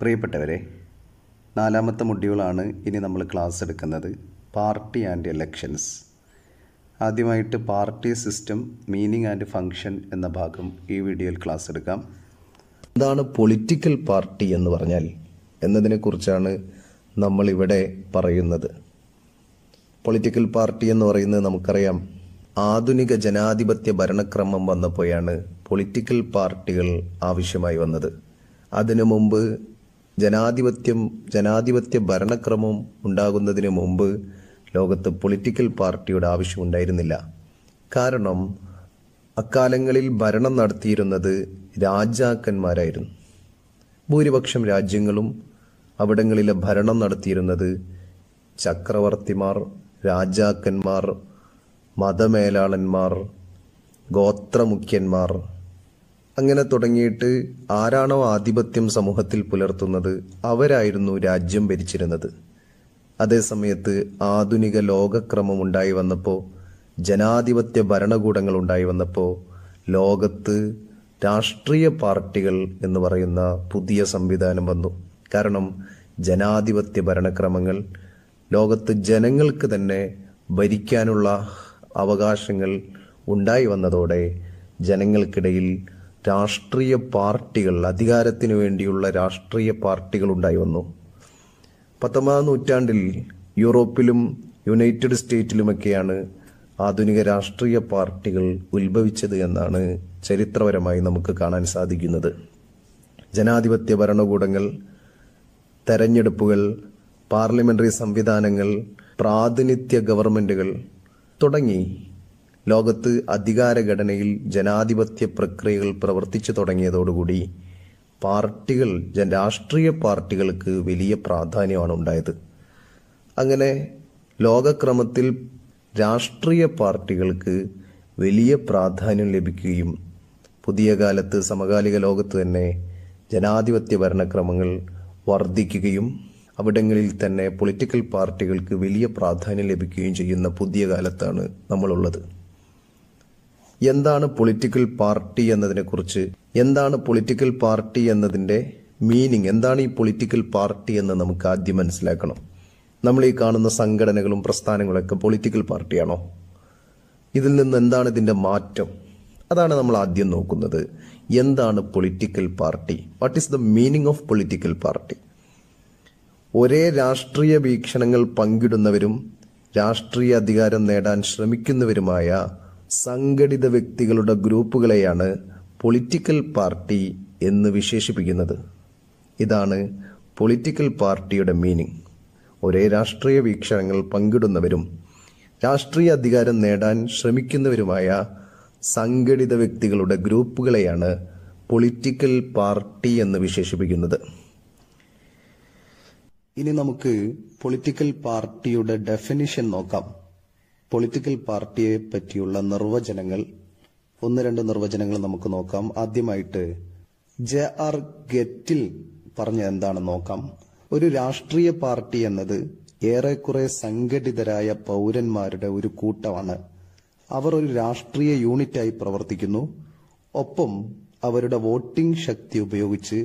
പ്രിയപ്പെട്ടവരെ നാലാമത്തെ മൊഡ്യൂളാണ് ഇനി നമ്മൾ ക്ലാസ് എടുക്കുന്നത് പാർട്ടി ആൻഡ് എലക്ഷൻസ് ആദ്യമായിട്ട് party system meaning and function എന്ന ഭാഗം ഈ വീഡിയോയിൽ ക്ലാസ് എടുക്കാം എന്താണ് പൊളിറ്റിക്കൽ പാർട്ടി എന്ന് പറഞ്ഞാൽ എന്നതിനെക്കുറിച്ചാണ് നമ്മളിവിടെ പറയുന്നത് പൊളിറ്റിക്കൽ പാർട്ടി എന്ന് പറയുന്നത് നമുക്കറിയാം ആധുനിക ജനാധിപത്യ ഭരണക്രമം വന്നപ്പോഴാണ് പൊളിറ്റിക്കൽ പാർട്ടികൾ ആവശ്യമായി വന്നത് അതിനു മുമ്പ് ജനാധിപത്യം ജനാധിപത്യ ഭരണക്രമം ഉണ്ടാകുന്നതിന് മുമ്പ് ലോകത്ത് പൊളിറ്റിക്കൽ പാർട്ടിയുടെ ആവശ്യമുണ്ടായിരുന്നില്ല കാരണം അക്കാലങ്ങളിൽ ഭരണം നടത്തിയിരുന്നത് രാജാക്കന്മാരായിരുന്നു ഭൂരിപക്ഷം രാജ്യങ്ങളും അവിടങ്ങളിലെ ഭരണം നടത്തിയിരുന്നത് ചക്രവർത്തിമാർ രാജാക്കന്മാർ മതമേലാളന്മാർ ഗോത്രമുഖ്യന്മാർ അങ്ങനെ തുടങ്ങിയിട്ട് ആരാണോ ആധിപത്യം സമൂഹത്തിൽ പുലർത്തുന്നത് അവരായിരുന്നു രാജ്യം ഭരിച്ചിരുന്നത് അതേസമയത്ത് ആധുനിക ലോകക്രമം ഉണ്ടായി വന്നപ്പോൾ ജനാധിപത്യ ഭരണകൂടങ്ങൾ ഉണ്ടായി വന്നപ്പോൾ ലോകത്ത് രാഷ്ട്രീയ പാർട്ടികൾ എന്ന് പറയുന്ന പുതിയ സംവിധാനം വന്നു കാരണം ജനാധിപത്യ ഭരണക്രമങ്ങൾ ലോകത്ത് ജനങ്ങൾക്ക് തന്നെ ഭരിക്കാനുള്ള അവകാശങ്ങൾ ഉണ്ടായി വന്നതോടെ ജനങ്ങൾക്കിടയിൽ രാഷ്ട്രീയ പാർട്ടികൾ അധികാരത്തിനു വേണ്ടിയുള്ള രാഷ്ട്രീയ പാർട്ടികൾ ഉണ്ടായി വന്നു പത്തൊമ്പതാം നൂറ്റാണ്ടിൽ യൂറോപ്പിലും യുണൈറ്റഡ് സ്റ്റേറ്റിലുമൊക്കെയാണ് ആധുനിക രാഷ്ട്രീയ പാർട്ടികൾ ഉത്ഭവിച്ചത് എന്നാണ് ചരിത്രപരമായി നമുക്ക് കാണാൻ സാധിക്കുന്നത് ജനാധിപത്യ ഭരണകൂടങ്ങൾ തെരഞ്ഞെടുപ്പുകൾ പാർലമെന്ററി സംവിധാനങ്ങൾ പ്രാതിനിധ്യ ഗവൺമെൻറ്റുകൾ തുടങ്ങി ലോകത്ത് അധികാരഘടനയിൽ ജനാധിപത്യ പ്രക്രിയകൾ പ്രവർത്തിച്ചു തുടങ്ങിയതോടുകൂടി പാർട്ടികൾ രാഷ്ട്രീയ പാർട്ടികൾക്ക് വലിയ പ്രാധാന്യമാണ് ഉണ്ടായത് അങ്ങനെ ലോകക്രമത്തിൽ രാഷ്ട്രീയ പാർട്ടികൾക്ക് വലിയ പ്രാധാന്യം ലഭിക്കുകയും പുതിയ കാലത്ത് സമകാലിക ലോകത്ത് തന്നെ ജനാധിപത്യ ഭരണക്രമങ്ങൾ വർദ്ധിക്കുകയും അവിടങ്ങളിൽ തന്നെ പൊളിറ്റിക്കൽ പാർട്ടികൾക്ക് വലിയ പ്രാധാന്യം ലഭിക്കുകയും ചെയ്യുന്ന പുതിയ കാലത്താണ് നമ്മളുള്ളത് എന്താണ് പൊളിറ്റിക്കൽ പാർട്ടി എന്നതിനെക്കുറിച്ച് എന്താണ് പൊളിറ്റിക്കൽ പാർട്ടി എന്നതിൻ്റെ മീനിങ് എന്താണ് ഈ പൊളിറ്റിക്കൽ പാർട്ടി എന്ന് നമുക്ക് ആദ്യം മനസ്സിലാക്കണം നമ്മൾ ഈ കാണുന്ന സംഘടനകളും പ്രസ്ഥാനങ്ങളൊക്കെ പൊളിറ്റിക്കൽ പാർട്ടിയാണോ ഇതിൽ നിന്ന് എന്താണ് ഇതിൻ്റെ മാറ്റം അതാണ് നമ്മൾ ആദ്യം നോക്കുന്നത് എന്താണ് political party what is the meaning of political party ഒരേ രാഷ്ട്രീയ വീക്ഷണങ്ങൾ പങ്കിടുന്നവരും രാഷ്ട്രീയ അധികാരം നേടാൻ ശ്രമിക്കുന്നവരുമായ സംഘടിത വ്യക്തികളുടെ ഗ്രൂപ്പുകളെയാണ് പൊളിറ്റിക്കൽ പാർട്ടി എന്ന് വിശേഷിപ്പിക്കുന്നത് ഇതാണ് പൊളിറ്റിക്കൽ പാർട്ടിയുടെ മീനിങ് ഒരേ രാഷ്ട്രീയ വീക്ഷണങ്ങൾ പങ്കിടുന്നവരും രാഷ്ട്രീയ അധികാരം നേടാൻ ശ്രമിക്കുന്നവരുമായ സംഘടിത വ്യക്തികളുടെ ഗ്രൂപ്പുകളെയാണ് പൊളിറ്റിക്കൽ പാർട്ടി എന്ന് വിശേഷിപ്പിക്കുന്നത് ഇനി നമുക്ക് പൊളിറ്റിക്കൽ പാർട്ടിയുടെ ഡെഫിനിഷൻ നോക്കാം പൊളിറ്റിക്കൽ പാർട്ടിയെ പറ്റിയുള്ള നിർവചനങ്ങൾ ഒന്ന് രണ്ട് നിർവചനങ്ങൾ നമുക്ക് നോക്കാം ആദ്യമായിട്ട് ജെ ആർ ഗെറ്റിൽ പറഞ്ഞ എന്താണെന്ന് നോക്കാം ഒരു രാഷ്ട്രീയ പാർട്ടി എന്നത് ഏറെക്കുറെ സംഘടിതരായ പൗരന്മാരുടെ ഒരു കൂട്ടമാണ് അവർ ഒരു രാഷ്ട്രീയ യൂണിറ്റായി പ്രവർത്തിക്കുന്നു ഒപ്പം അവരുടെ വോട്ടിംഗ് ശക്തി ഉപയോഗിച്ച്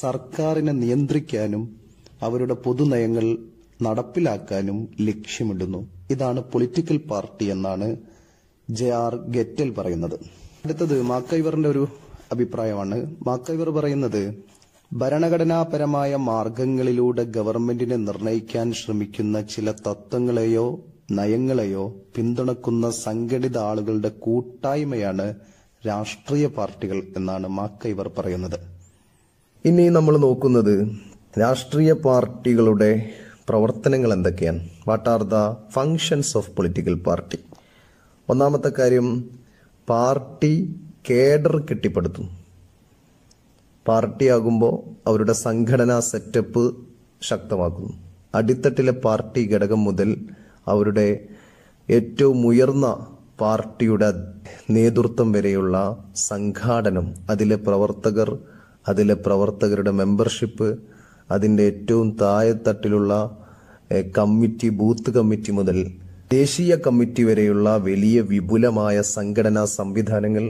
സർക്കാരിനെ നിയന്ത്രിക്കാനും അവരുടെ പൊതുനയങ്ങൾ നടപ്പിലാക്കാനും ലക്ഷ്യമിടുന്നു ഇതാണ് പൊളിറ്റിക്കൽ പാർട്ടി എന്നാണ് ജെ ആർ ഗെറ്റൽ പറയുന്നത് അടുത്തത് മാക്കൈവറിന്റെ ഒരു അഭിപ്രായമാണ് മാക്കൈവർ പറയുന്നത് ഭരണഘടനാപരമായ മാർഗങ്ങളിലൂടെ ഗവൺമെന്റിനെ നിർണയിക്കാൻ ശ്രമിക്കുന്ന ചില തത്വങ്ങളെയോ നയങ്ങളെയോ പിന്തുണക്കുന്ന സംഘടിത ആളുകളുടെ കൂട്ടായ്മയാണ് രാഷ്ട്രീയ പാർട്ടികൾ എന്നാണ് മാക്കൈവർ പറയുന്നത് ഇനി നമ്മൾ നോക്കുന്നത് രാഷ്ട്രീയ പാർട്ടികളുടെ പ്രവർത്തനങ്ങൾ എന്തൊക്കെയാണ് what are the functions of political party ഒന്നാമത്തെ കാര്യം പാർട്ടി കേഡർ കെട്ടിപ്പടുത്തും പാർട്ടിയാകുമ്പോൾ അവരുടെ സംഘടനാ സെറ്റപ്പ് ശക്തമാക്കുന്നു അടിത്തട്ടിലെ പാർട്ടി ഘടകം മുതൽ അവരുടെ ഏറ്റവും ഉയർന്ന പാർട്ടിയുടെ നേതൃത്വം വരെയുള്ള സംഘാടനം അതിലെ പ്രവർത്തകർ അതിലെ പ്രവർത്തകരുടെ മെമ്പർഷിപ്പ് അതിൻ്റെ ഏറ്റവും താഴെത്തട്ടിലുള്ള കമ്മിറ്റി ബൂത്ത് കമ്മിറ്റി മുതൽ ദേശീയ കമ്മിറ്റി വരെയുള്ള വലിയ വിപുലമായ സംഘടനാ സംവിധാനങ്ങൾ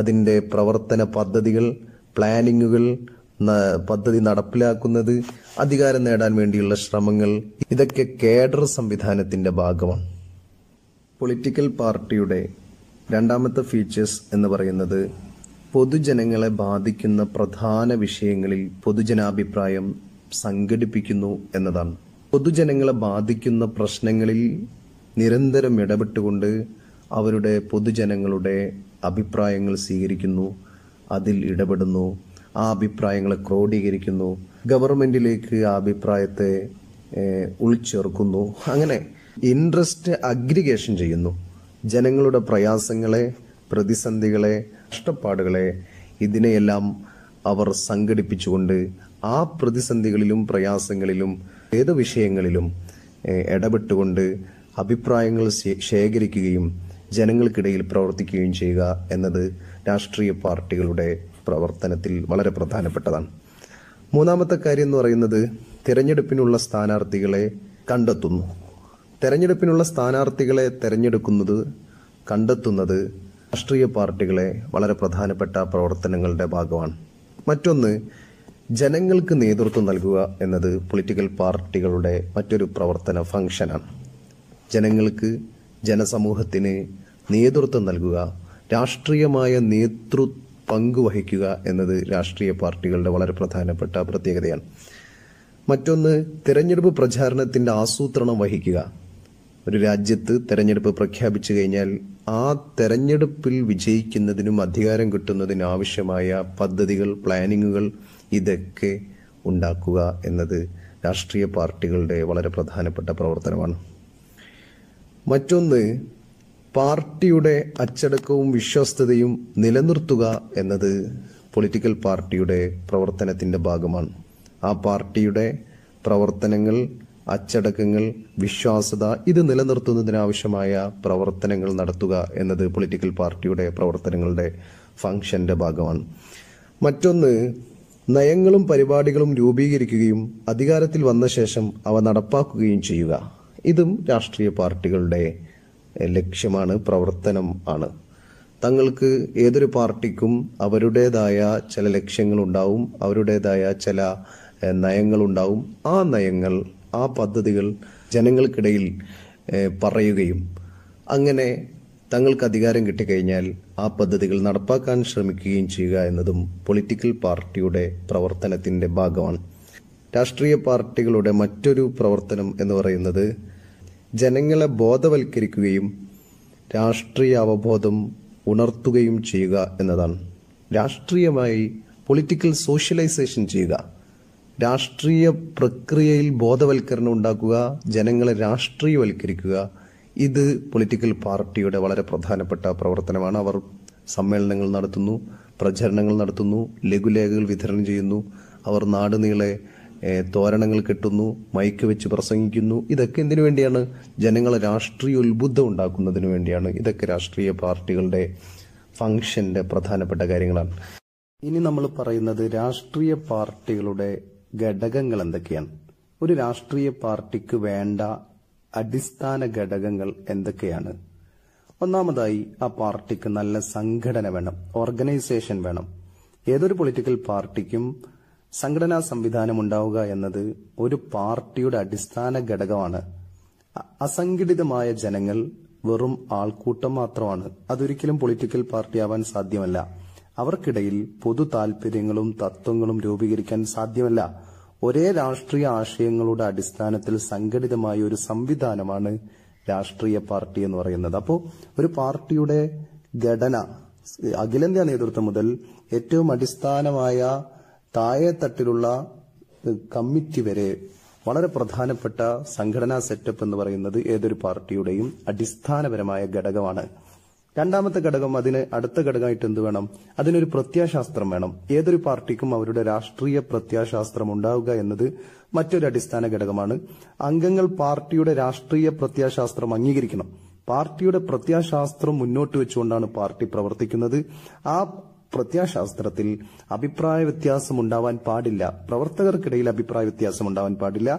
അതിൻ്റെ പ്രവർത്തന പദ്ധതികൾ പ്ലാനിങ്ങുകൾ പദ്ധതി നടപ്പിലാക്കുന്നത് അധികാരം നേടാൻ വേണ്ടിയുള്ള ശ്രമങ്ങൾ ഇതൊക്കെ കേഡർ സംവിധാനത്തിൻ്റെ ഭാഗമാണ് പൊളിറ്റിക്കൽ പാർട്ടിയുടെ രണ്ടാമത്തെ ഫീച്ചേഴ്സ് എന്ന് പറയുന്നത് പൊതുജനങ്ങളെ ബാധിക്കുന്ന പ്രധാന വിഷയങ്ങളിൽ പൊതുജനാഭിപ്രായം സംഘടിപ്പിക്കുന്നു എന്നതാണ് പൊതുജനങ്ങളെ ബാധിക്കുന്ന പ്രശ്നങ്ങളിൽ നിരന്തരം ഇടപെട്ടുകൊണ്ട് അവരുടെ പൊതുജനങ്ങളുടെ അഭിപ്രായങ്ങൾ സ്വീകരിക്കുന്നു അതിൽ ഇടപെടുന്നു ആ അഭിപ്രായങ്ങളെ ക്രോഡീകരിക്കുന്നു ഗവൺമെൻറ്റിലേക്ക് ആ അഭിപ്രായത്തെ ഉൾച്ചേർക്കുന്നു അങ്ങനെ ഇൻട്രസ്റ്റ് അഗ്രിഗേഷൻ ചെയ്യുന്നു ജനങ്ങളുടെ പ്രയാസങ്ങളെ പ്രതിസന്ധികളെ കഷ്ടപ്പാടുകളെ ഇതിനെയെല്ലാം അവർ സംഘടിപ്പിച്ചുകൊണ്ട് ആ പ്രതിസന്ധികളിലും പ്രയാസങ്ങളിലും ഏത് വിഷയങ്ങളിലും ഇടപെട്ടുകൊണ്ട് അഭിപ്രായങ്ങൾ ശേഖരിക്കുകയും ജനങ്ങൾക്കിടയിൽ പ്രവർത്തിക്കുകയും ചെയ്യുക എന്നത് രാഷ്ട്രീയ പാർട്ടികളുടെ പ്രവർത്തനത്തിൽ വളരെ പ്രധാനപ്പെട്ടതാണ് മൂന്നാമത്തെ കാര്യം എന്ന് പറയുന്നത് തിരഞ്ഞെടുപ്പിനുള്ള സ്ഥാനാർത്ഥികളെ കണ്ടെത്തുന്നു തെരഞ്ഞെടുപ്പിനുള്ള സ്ഥാനാർത്ഥികളെ തിരഞ്ഞെടുക്കുന്നത് കണ്ടെത്തുന്നത് രാഷ്ട്രീയ പാർട്ടികളെ വളരെ പ്രധാനപ്പെട്ട പ്രവർത്തനങ്ങളുടെ ഭാഗമാണ് മറ്റൊന്ന് ജനങ്ങൾക്ക് നേതൃത്വം നൽകുക എന്നത് പൊളിറ്റിക്കൽ പാർട്ടികളുടെ മറ്റൊരു പ്രവർത്തന ഫംഗ്ഷനാണ് ജനങ്ങൾക്ക് ജനസമൂഹത്തിന് നേതൃത്വം നൽകുക രാഷ്ട്രീയമായ നേതൃ പങ്കുവഹിക്കുക എന്നത് രാഷ്ട്രീയ പാർട്ടികളുടെ വളരെ പ്രധാനപ്പെട്ട പ്രത്യേകതയാണ് മറ്റൊന്ന് തിരഞ്ഞെടുപ്പ് പ്രചാരണത്തിൻ്റെ ആസൂത്രണം വഹിക്കുക ഒരു രാജ്യത്ത് തെരഞ്ഞെടുപ്പ് പ്രഖ്യാപിച്ചു കഴിഞ്ഞാൽ ആ തെരഞ്ഞെടുപ്പിൽ വിജയിക്കുന്നതിനും അധികാരം കിട്ടുന്നതിനും ആവശ്യമായ പദ്ധതികൾ പ്ലാനിങ്ങുകൾ ഇതൊക്കെ ഉണ്ടാക്കുക എന്നത് രാഷ്ട്രീയ പാർട്ടികളുടെ വളരെ പ്രധാനപ്പെട്ട പ്രവർത്തനമാണ് മറ്റൊന്ന് പാർട്ടിയുടെ അച്ചടക്കവും വിശ്വസ്തതയും നിലനിർത്തുക എന്നത് പൊളിറ്റിക്കൽ പാർട്ടിയുടെ പ്രവർത്തനത്തിൻ്റെ ഭാഗമാണ് ആ പാർട്ടിയുടെ പ്രവർത്തനങ്ങൾ അച്ചടക്കങ്ങൾ വിശ്വാസത ഇത് നിലനിർത്തുന്നതിനാവശ്യമായ പ്രവർത്തനങ്ങൾ നടത്തുക എന്നത് പൊളിറ്റിക്കൽ പാർട്ടിയുടെ പ്രവർത്തനങ്ങളുടെ ഫങ്ഷൻ്റെ ഭാഗമാണ് മറ്റൊന്ന് നയങ്ങളും പരിപാടികളും രൂപീകരിക്കുകയും അധികാരത്തിൽ വന്ന ശേഷം അവ നടപ്പാക്കുകയും ചെയ്യുക ഇതും രാഷ്ട്രീയ പാർട്ടികളുടെ ലക്ഷ്യമാണ് പ്രവർത്തനം ആണ് തങ്ങൾക്ക് ഏതൊരു പാർട്ടിക്കും അവരുടേതായ ചില ലക്ഷ്യങ്ങളുണ്ടാവും അവരുടേതായ ചില നയങ്ങളുണ്ടാവും ആ നയങ്ങൾ ആ പദ്ധതികൾ ജനങ്ങൾക്കിടയിൽ പറയുകയും അങ്ങനെ തങ്ങൾക്ക് അധികാരം കിട്ടിക്കഴിഞ്ഞാൽ ആ പദ്ധതികൾ നടപ്പാക്കാൻ ശ്രമിക്കുകയും ചെയ്യുക എന്നതും പൊളിറ്റിക്കൽ പാർട്ടിയുടെ പ്രവർത്തനത്തിൻ്റെ ഭാഗമാണ് രാഷ്ട്രീയ പാർട്ടികളുടെ മറ്റൊരു പ്രവർത്തനം എന്ന് പറയുന്നത് ജനങ്ങളെ ബോധവൽക്കരിക്കുകയും രാഷ്ട്രീയ അവബോധം ഉണർത്തുകയും ചെയ്യുക എന്നതാണ് രാഷ്ട്രീയമായി പൊളിറ്റിക്കൽ സോഷ്യലൈസേഷൻ ചെയ്യുക രാഷ്ട്രീയ പ്രക്രിയയിൽ ബോധവൽക്കരണം ഉണ്ടാക്കുക ജനങ്ങളെ രാഷ്ട്രീയവൽക്കരിക്കുക ഇത് പൊളിറ്റിക്കൽ പാർട്ടിയുടെ വളരെ പ്രധാനപ്പെട്ട പ്രവർത്തനമാണ് അവർ സമ്മേളനങ്ങൾ നടത്തുന്നു പ്രചരണങ്ങൾ നടത്തുന്നു ലഘുലേഖകൾ വിതരണം ചെയ്യുന്നു അവർ നാടുനീളെ തോരണങ്ങൾ കെട്ടുന്നു മൈക്ക് വെച്ച് പ്രസംഗിക്കുന്നു ഇതൊക്കെ എന്തിനു വേണ്ടിയാണ് ജനങ്ങളെ രാഷ്ട്രീയ ഉത്ബുദ്ധം ഉണ്ടാക്കുന്നതിന് വേണ്ടിയാണ് ഇതൊക്കെ രാഷ്ട്രീയ പാർട്ടികളുടെ ഫങ്ഷൻ്റെ പ്രധാനപ്പെട്ട കാര്യങ്ങളാണ് ഇനി നമ്മൾ പറയുന്നത് രാഷ്ട്രീയ പാർട്ടികളുടെ ഘടകങ്ങൾ എന്തൊക്കെയാണ് ഒരു രാഷ്ട്രീയ പാർട്ടിക്ക് വേണ്ട അടിസ്ഥാന ഘടകങ്ങൾ എന്തൊക്കെയാണ് ഒന്നാമതായി ആ പാർട്ടിക്ക് നല്ല സംഘടന വേണം ഓർഗനൈസേഷൻ വേണം ഏതൊരു പൊളിറ്റിക്കൽ പാർട്ടിക്കും സംഘടനാ സംവിധാനം ഉണ്ടാവുക എന്നത് ഒരു പാർട്ടിയുടെ അടിസ്ഥാന ഘടകമാണ് അസംഘടിതമായ ജനങ്ങൾ വെറും ആൾക്കൂട്ടം മാത്രമാണ് അതൊരിക്കലും പൊളിറ്റിക്കൽ പാർട്ടി ആവാൻ സാധ്യമല്ല അവർക്കിടയിൽ പൊതു താൽപര്യങ്ങളും തത്വങ്ങളും രൂപീകരിക്കാൻ സാധ്യമല്ല ഒരേ രാഷ്ട്രീയ ആശയങ്ങളുടെ അടിസ്ഥാനത്തിൽ സംഘടിതമായ ഒരു സംവിധാനമാണ് രാഷ്ട്രീയ പാർട്ടി എന്ന് പറയുന്നത് അപ്പോൾ ഒരു പാർട്ടിയുടെ ഘടന അഖിലേന്ത്യാ നേതൃത്വം മുതൽ ഏറ്റവും അടിസ്ഥാനമായ താഴെത്തട്ടിലുള്ള കമ്മിറ്റി വരെ വളരെ പ്രധാനപ്പെട്ട സംഘടനാ സെറ്റപ്പ് എന്ന് പറയുന്നത് ഏതൊരു പാർട്ടിയുടെയും അടിസ്ഥാനപരമായ ഘടകമാണ് രണ്ടാമത്തെ ഘടകം അതിന് അടുത്ത ഘടകമായിട്ട് എന്ത് വേണം അതിനൊരു പ്രത്യാശാസ്ത്രം വേണം ഏതൊരു പാർട്ടിക്കും അവരുടെ രാഷ്ട്രീയ പ്രത്യാശാസ്ത്രം ഉണ്ടാവുക എന്നത് മറ്റൊരു അടിസ്ഥാന ഘടകമാണ് അംഗങ്ങൾ പാർട്ടിയുടെ രാഷ്ട്രീയ പ്രത്യാശാസ്ത്രം അംഗീകരിക്കണം പാർട്ടിയുടെ പ്രത്യാശാസ്ത്രം മുന്നോട്ട് വെച്ചുകൊണ്ടാണ് പാർട്ടി പ്രവർത്തിക്കുന്നത് ആ പ്രത്യാശാസ്ത്രത്തിൽ അഭിപ്രായ വ്യത്യാസം ഉണ്ടാവാൻ പാടില്ല പ്രവർത്തകർക്കിടയിൽ അഭിപ്രായ വ്യത്യാസം ഉണ്ടാവാൻ പാടില്ല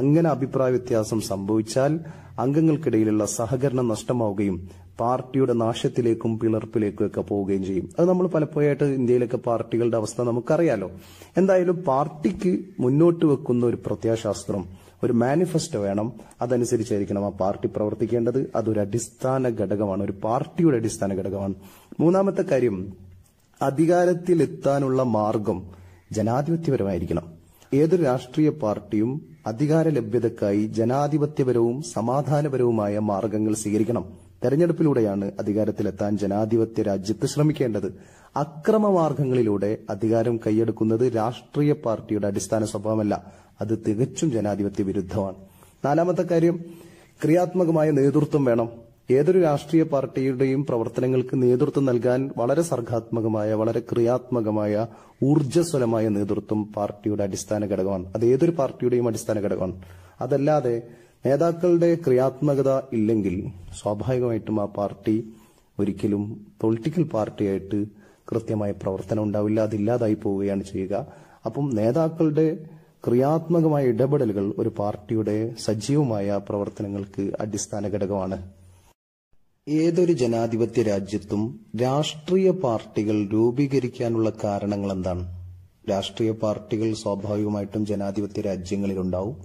അങ്ങനെ അഭിപ്രായ വ്യത്യാസം സംഭവിച്ചാൽ അംഗങ്ങൾക്കിടയിലുള്ള സഹകരണം നഷ്ടമാവുകയും പാർട്ടിയുടെ നാശത്തിലേക്കും പിളർപ്പിലേക്കും ഒക്കെ പോവുകയും ചെയ്യും അത് നമ്മൾ പലപ്പോഴായിട്ട് ഇന്ത്യയിലൊക്കെ പാർട്ടികളുടെ അവസ്ഥ നമുക്കറിയാലോ എന്തായാലും പാർട്ടിക്ക് മുന്നോട്ട് വെക്കുന്ന ഒരു പ്രത്യയശാസ്ത്രം ഒരു മാനിഫെസ്റ്റോ വേണം അതനുസരിച്ചായിരിക്കണം ആ പാർട്ടി പ്രവർത്തിക്കേണ്ടത് അതൊരു അടിസ്ഥാന ഘടകമാണ് ഒരു പാർട്ടിയുടെ അടിസ്ഥാന ഘടകമാണ് മൂന്നാമത്തെ കാര്യം അധികാരത്തിലെത്താനുള്ള മാർഗം ജനാധിപത്യപരമായിരിക്കണം ഏതൊരു രാഷ്ട്രീയ പാർട്ടിയും അധികാര ലഭ്യതക്കായി ജനാധിപത്യപരവും സമാധാനപരവുമായ മാർഗങ്ങൾ സ്വീകരിക്കണം തെരഞ്ഞെടുപ്പിലൂടെയാണ് അധികാരത്തിലെത്താൻ ജനാധിപത്യ രാജ്യത്ത് ശ്രമിക്കേണ്ടത് അക്രമമാർഗങ്ങളിലൂടെ അധികാരം കൈയെടുക്കുന്നത് രാഷ്ട്രീയ പാർട്ടിയുടെ അടിസ്ഥാന സ്വഭാവമല്ല അത് തികച്ചും ജനാധിപത്യ വിരുദ്ധമാണ് നാലാമത്തെ കാര്യം ക്രിയാത്മകമായ നേതൃത്വം വേണം ഏതൊരു രാഷ്ട്രീയ പാർട്ടിയുടെയും പ്രവർത്തനങ്ങൾക്ക് നേതൃത്വം നൽകാൻ വളരെ സർഗാത്മകമായ വളരെ ക്രിയാത്മകമായ ഊർജ്ജസ്വലമായ നേതൃത്വം പാർട്ടിയുടെ അടിസ്ഥാന ഘടകമാണ് അത് ഏതൊരു പാർട്ടിയുടെയും അടിസ്ഥാന ഘടകമാണ് അതല്ലാതെ നേതാക്കളുടെ ക്രിയാത്മകത ഇല്ലെങ്കിൽ സ്വാഭാവികമായിട്ടും ആ പാർട്ടി ഒരിക്കലും പൊളിറ്റിക്കൽ പാർട്ടിയായിട്ട് കൃത്യമായ പ്രവർത്തനം ഉണ്ടാവില്ല അതില്ലാതായി പോവുകയാണ് ചെയ്യുക അപ്പം നേതാക്കളുടെ ക്രിയാത്മകമായ ഇടപെടലുകൾ ഒരു പാർട്ടിയുടെ സജീവമായ പ്രവർത്തനങ്ങൾക്ക് അടിസ്ഥാന ഘടകമാണ് ഏതൊരു ജനാധിപത്യ രാജ്യത്തും രാഷ്ട്രീയ പാർട്ടികൾ രൂപീകരിക്കാനുള്ള കാരണങ്ങൾ എന്താണ് രാഷ്ട്രീയ പാർട്ടികൾ സ്വാഭാവികമായിട്ടും ജനാധിപത്യ രാജ്യങ്ങളിലുണ്ടാവും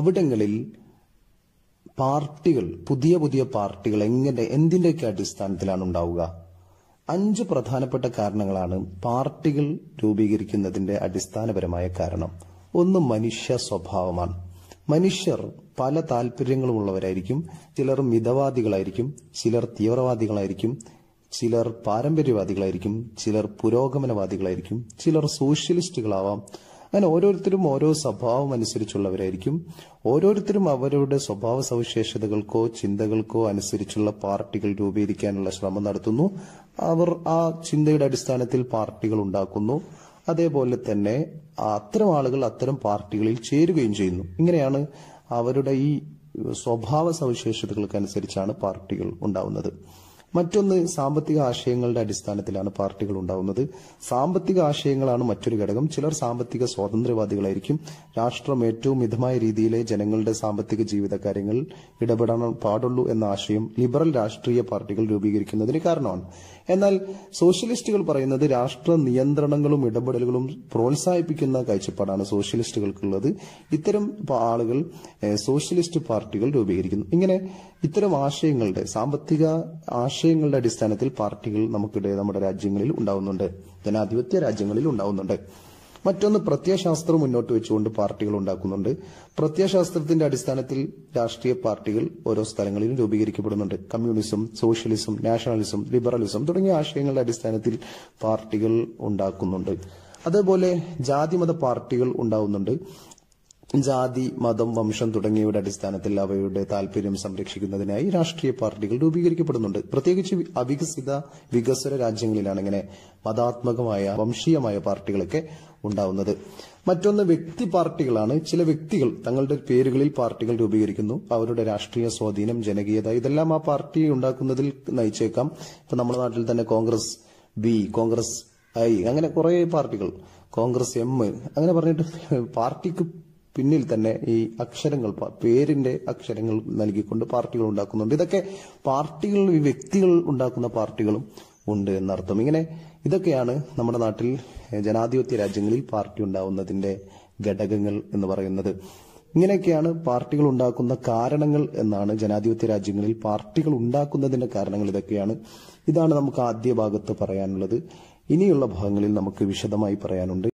അവിടങ്ങളിൽ പാർട്ടികൾ പുതിയ പുതിയ പാർട്ടികൾ എങ്ങനെ എന്തിന്റെയൊക്കെ അടിസ്ഥാനത്തിലാണ് ഉണ്ടാവുക അഞ്ച് പ്രധാനപ്പെട്ട കാരണങ്ങളാണ് പാർട്ടികൾ രൂപീകരിക്കുന്നതിന്റെ അടിസ്ഥാനപരമായ കാരണം ഒന്ന് മനുഷ്യ സ്വഭാവമാണ് മനുഷ്യർ പല താല്പര്യങ്ങളുമുള്ളവരായിരിക്കും ചിലർ മിതവാദികളായിരിക്കും ചിലർ തീവ്രവാദികളായിരിക്കും ചിലർ പാരമ്പര്യവാദികളായിരിക്കും ചിലർ പുരോഗമനവാദികളായിരിക്കും ചിലർ സോഷ്യലിസ്റ്റുകളാവാം അങ്ങനെ ഓരോരുത്തരും ഓരോ സ്വഭാവം അനുസരിച്ചുള്ളവരായിരിക്കും ഓരോരുത്തരും അവരുടെ സ്വഭാവ സവിശേഷതകൾക്കോ ചിന്തകൾക്കോ അനുസരിച്ചുള്ള പാർട്ടികൾ രൂപീകരിക്കാനുള്ള ശ്രമം നടത്തുന്നു അവർ ആ ചിന്തയുടെ അടിസ്ഥാനത്തിൽ പാർട്ടികൾ ഉണ്ടാക്കുന്നു അതേപോലെ തന്നെ അത്തരം ആളുകൾ അത്തരം പാർട്ടികളിൽ ചേരുകയും ചെയ്യുന്നു ഇങ്ങനെയാണ് അവരുടെ ഈ സ്വഭാവ സവിശേഷതകൾക്കനുസരിച്ചാണ് പാർട്ടികൾ ഉണ്ടാവുന്നത് മറ്റൊന്ന് സാമ്പത്തിക ആശയങ്ങളുടെ അടിസ്ഥാനത്തിലാണ് പാർട്ടികൾ ഉണ്ടാവുന്നത് സാമ്പത്തിക ആശയങ്ങളാണ് മറ്റൊരു ഘടകം ചിലർ സാമ്പത്തിക സ്വാതന്ത്ര്യവാദികളായിരിക്കും രാഷ്ട്രം ഏറ്റവും മിതമായ രീതിയിലെ ജനങ്ങളുടെ സാമ്പത്തിക ജീവിതകാര്യങ്ങൾ ഇടപെടാൻ പാടുള്ളൂ എന്ന ആശയം ലിബറൽ രാഷ്ട്രീയ പാർട്ടികൾ രൂപീകരിക്കുന്നതിന് കാരണമാണ് എന്നാൽ സോഷ്യലിസ്റ്റുകൾ പറയുന്നത് രാഷ്ട്ര നിയന്ത്രണങ്ങളും ഇടപെടലുകളും പ്രോത്സാഹിപ്പിക്കുന്ന കാഴ്ചപ്പാടാണ് സോഷ്യലിസ്റ്റുകൾക്കുള്ളത് ഇത്തരം ആളുകൾ സോഷ്യലിസ്റ്റ് പാർട്ടികൾ രൂപീകരിക്കുന്നു ഇങ്ങനെ ഇത്തരം ആശയങ്ങളുടെ സാമ്പത്തിക ആശയങ്ങളുടെ അടിസ്ഥാനത്തിൽ പാർട്ടികൾ നമുക്കിടെ നമ്മുടെ രാജ്യങ്ങളിൽ ഉണ്ടാവുന്നുണ്ട് ജനാധിപത്യ രാജ്യങ്ങളിൽ ഉണ്ടാവുന്നുണ്ട് മറ്റൊന്ന് പ്രത്യയശാസ്ത്രം മുന്നോട്ട് വെച്ചുകൊണ്ട് പാർട്ടികൾ ഉണ്ടാക്കുന്നുണ്ട് പ്രത്യയശാസ്ത്രത്തിന്റെ അടിസ്ഥാനത്തിൽ രാഷ്ട്രീയ പാർട്ടികൾ ഓരോ സ്ഥലങ്ങളിലും രൂപീകരിക്കപ്പെടുന്നുണ്ട് കമ്മ്യൂണിസം സോഷ്യലിസം നാഷണലിസം ലിബറലിസം തുടങ്ങിയ ആശയങ്ങളുടെ അടിസ്ഥാനത്തിൽ പാർട്ടികൾ ഉണ്ടാക്കുന്നുണ്ട് അതുപോലെ ജാതിമത പാർട്ടികൾ ഉണ്ടാവുന്നുണ്ട് ജാതി മതം വംശം തുടങ്ങിയവയുടെ അടിസ്ഥാനത്തിൽ അവയുടെ താൽപര്യം സംരക്ഷിക്കുന്നതിനായി രാഷ്ട്രീയ പാർട്ടികൾ രൂപീകരിക്കപ്പെടുന്നുണ്ട് പ്രത്യേകിച്ച് അവികസിത വികസ്വര രാജ്യങ്ങളിലാണ് ഇങ്ങനെ മതാത്മകമായ വംശീയമായ പാർട്ടികളൊക്കെ ഉണ്ടാവുന്നത് മറ്റൊന്ന് വ്യക്തി പാർട്ടികളാണ് ചില വ്യക്തികൾ തങ്ങളുടെ പേരുകളിൽ പാർട്ടികൾ രൂപീകരിക്കുന്നു അവരുടെ രാഷ്ട്രീയ സ്വാധീനം ജനകീയത ഇതെല്ലാം ആ പാർട്ടി ഉണ്ടാക്കുന്നതിൽ നയിച്ചേക്കാം ഇപ്പൊ നമ്മുടെ നാട്ടിൽ തന്നെ കോൺഗ്രസ് ബി കോൺഗ്രസ് ഐ അങ്ങനെ കുറേ പാർട്ടികൾ കോൺഗ്രസ് എം അങ്ങനെ പറഞ്ഞിട്ട് പാർട്ടിക്ക് പിന്നിൽ തന്നെ ഈ അക്ഷരങ്ങൾ പേരിന്റെ അക്ഷരങ്ങൾ നൽകിക്കൊണ്ട് പാർട്ടികൾ ഉണ്ടാക്കുന്നുണ്ട് ഇതൊക്കെ പാർട്ടികൾ ഈ വ്യക്തികൾ ഉണ്ടാക്കുന്ന പാർട്ടികളും ഉണ്ട് എന്നർത്ഥം ഇങ്ങനെ ഇതൊക്കെയാണ് നമ്മുടെ നാട്ടിൽ ജനാധിപത്യ രാജ്യങ്ങളിൽ പാർട്ടി ഉണ്ടാവുന്നതിന്റെ ഘടകങ്ങൾ എന്ന് പറയുന്നത് ഇങ്ങനെയൊക്കെയാണ് പാർട്ടികൾ ഉണ്ടാക്കുന്ന കാരണങ്ങൾ എന്നാണ് ജനാധിപത്യ രാജ്യങ്ങളിൽ പാർട്ടികൾ ഉണ്ടാക്കുന്നതിന്റെ കാരണങ്ങൾ ഇതൊക്കെയാണ് ഇതാണ് നമുക്ക് ആദ്യ ഭാഗത്ത് പറയാനുള്ളത് ഇനിയുള്ള ഭാഗങ്ങളിൽ നമുക്ക് വിശദമായി പറയാനുണ്ട്